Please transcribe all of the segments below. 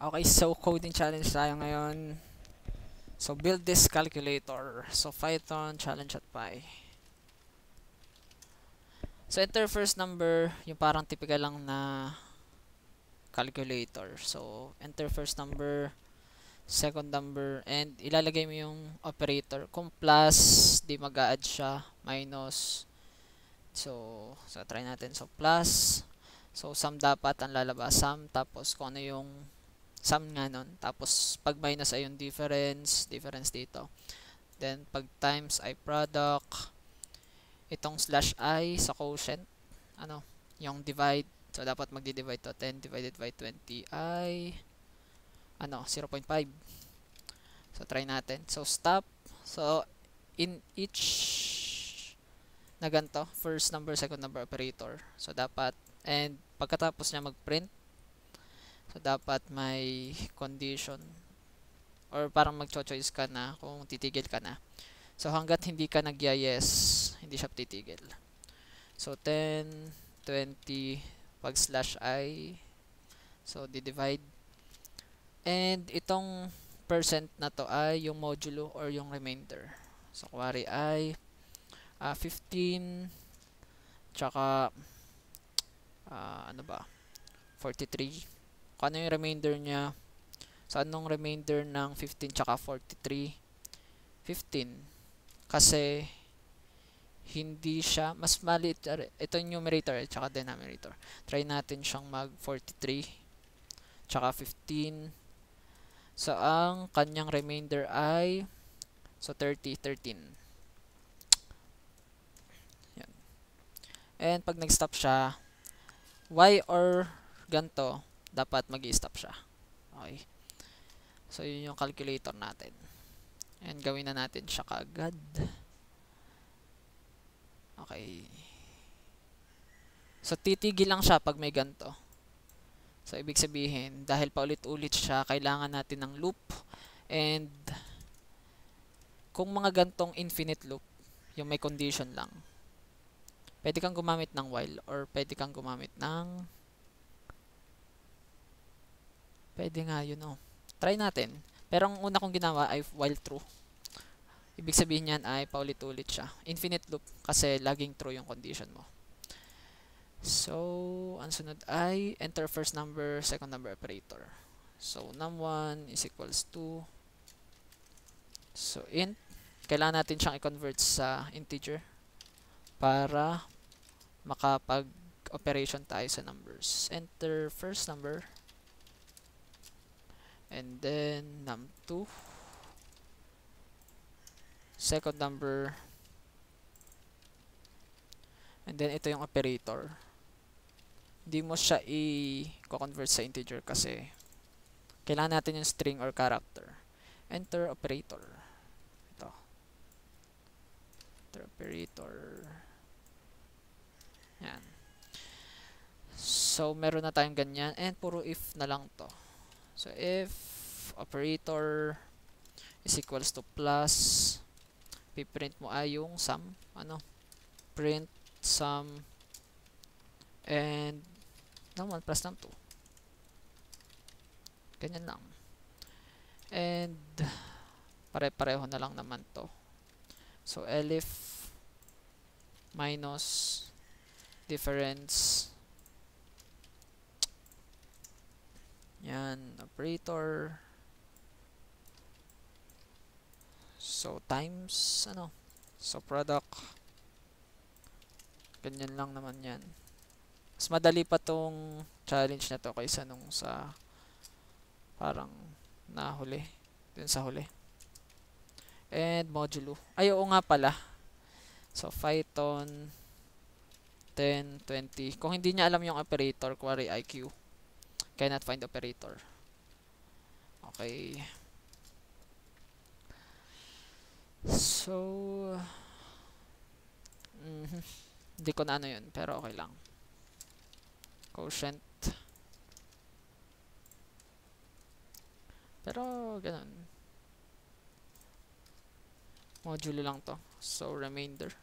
Okay, so coding challenge tayo ngayon. So build this calculator. So Python challenge at pi. So enter first number, yung parang typical lang na calculator. So enter first number, second number, and ilalagay mo yung operator. Kung plus, di mag add siya, minus. So, so try natin. So plus, so sum dapat ang lalabas, sum, tapos kung ano yung sum nga nun. Tapos, pag minus ay yung difference, difference dito. Then, pag times ay product, itong slash i sa quotient, ano, yung divide. So, dapat magdi-divide to. 10 divided by 20 i, ano, 0.5. So, try natin. So, stop. So, in each na ganito, first number, second number operator. So, dapat, and pagkatapos niya mag-print, So, dapat may condition or parang mag choice ka na kung titigil ka na. So, hanggat hindi ka nagya-yes, hindi siya titigil. So, 10, 20, pag slash i, so, di-divide. And, itong percent na to ay yung modulo or yung remainder. So, kuwari ay uh, ah, 15, tsaka, uh, ano ba, 43 kung ano yung remainder niya, sa anong remainder ng 15 tsaka 43, 15. Kasi, hindi siya, mas maliit, ah, ito yung numerator at eh, tsaka denominator. Try natin siyang mag 43, tsaka 15. So, ang kanyang remainder ay, so 30, 13. Yan. And, pag nag-stop siya, y or ganto dapat mag stop siya. Okay. So, yun yung calculator natin. And gawin na natin siya kagad. Okay. So, titigil lang siya pag may ganto. So, ibig sabihin, dahil paulit-ulit siya, kailangan natin ng loop. And, kung mga gantong infinite loop, yung may condition lang, pwede kang gumamit ng while or pwede kang gumamit ng Pwede nga you know. Try natin. Pero ang una kong ginawa ay while true. Ibig sabihin niyan ay paulit-ulit siya. Infinite loop kasi laging true yung condition mo. So, ang sunod ay enter first number, second number operator. So, num1 is equals to So, int. Kailangan natin siyang i-convert sa integer para makapag-operation tayo sa numbers. Enter first number, and then num2 second number and then ito yung operator hindi mo siya i-convert sa integer kasi kailangan natin yung string or character enter operator ito enter operator yan so meron na tayong ganyan and puro if na lang to So if operator is equals to plus piprint mo ay ah, yung sum ano print sum and ng 1 plus ng 2 ganyan lang and pare-pareho na lang naman to so elif minus difference Yan, operator. So, times, ano? So, product. Ganyan lang naman yan. Mas madali pa tong challenge na to kaysa nung sa parang nahuli. Dun sa huli. And modulo. Ay, oo nga pala. So, Python 10, 20. Kung hindi niya alam yung operator, query IQ. Cannot find operator. Okay. So, mm -hmm. ko na ano yun, pero okay lang. Quotient. Pero, ganun. Modulo lang to. So, remainder.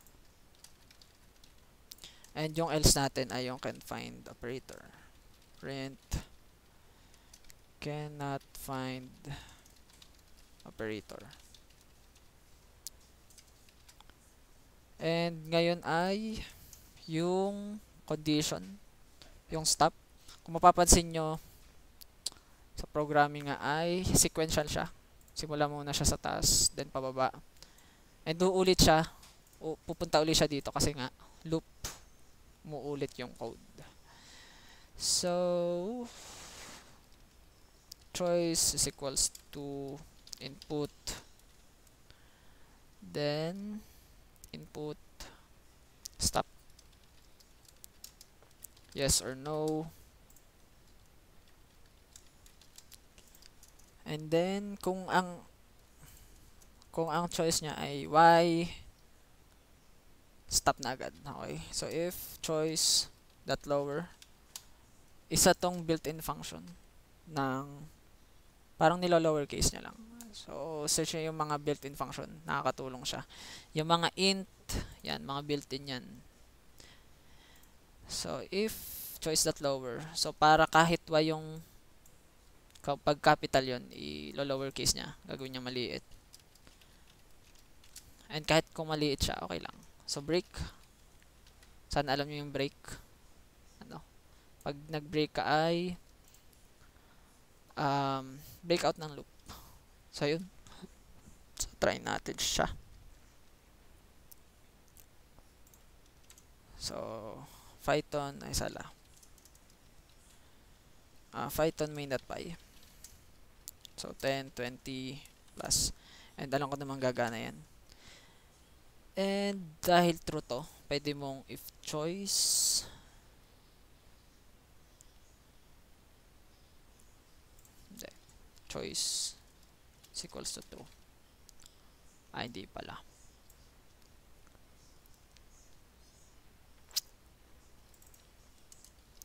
And yung else natin ay yung can find operator. Rent cannot find operator. And ngayon ay yung condition, yung stop. Kung mapapansin nyo, sa programming nga ay sequential siya. Simula muna siya sa taas, then pababa. And uulit siya, pupunta ulit siya dito kasi nga loop, muulit yung code. So, choice is equals to input then input stop yes or no and then kung ang kung ang choice niya ay y stop na agad okay so if choice that lower isa tong built-in function ng parang nilo-lower case niya lang. So, search niya yung mga built-in function. Nakakatulong siya. Yung mga int, yan, mga built-in yan. So, if choice.lower. So, para kahit wa yung pag capital yon i-lower case niya. Gagawin niya maliit. And kahit kung maliit siya, okay lang. So, break. Sana alam niyo yung break. Ano? Pag nag-break ka ay um, breakout ng loop. So, yun. So, try natin siya. So, Python, ay sala. Uh, Python main.py. So, 10, 20 plus. And alam ko naman gagana yan. And dahil true to, pwede mong if choice choice is equals to 2. Ay, di pala.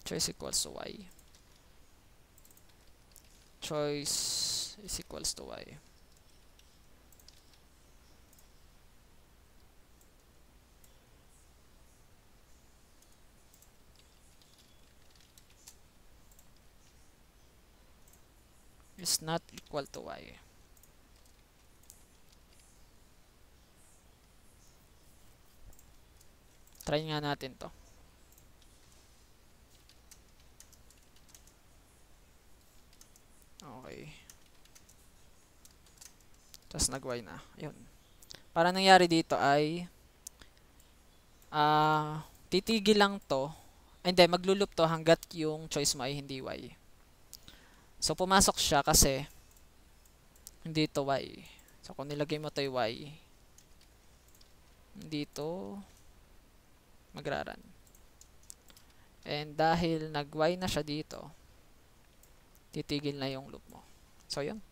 Choice equals to y. Choice is equals to y. is not equal to y. Try nga natin to. Okay. Tapos nag-y na. Ayun. Para nangyari dito ay uh, titigil lang to. Hindi, maglulup to hanggat yung choice mo ay hindi y. So, pumasok siya kasi dito y. So, kung nilagay mo ito y, dito magraran. And dahil nag-y na siya dito, titigil na yung loop mo. So, yun.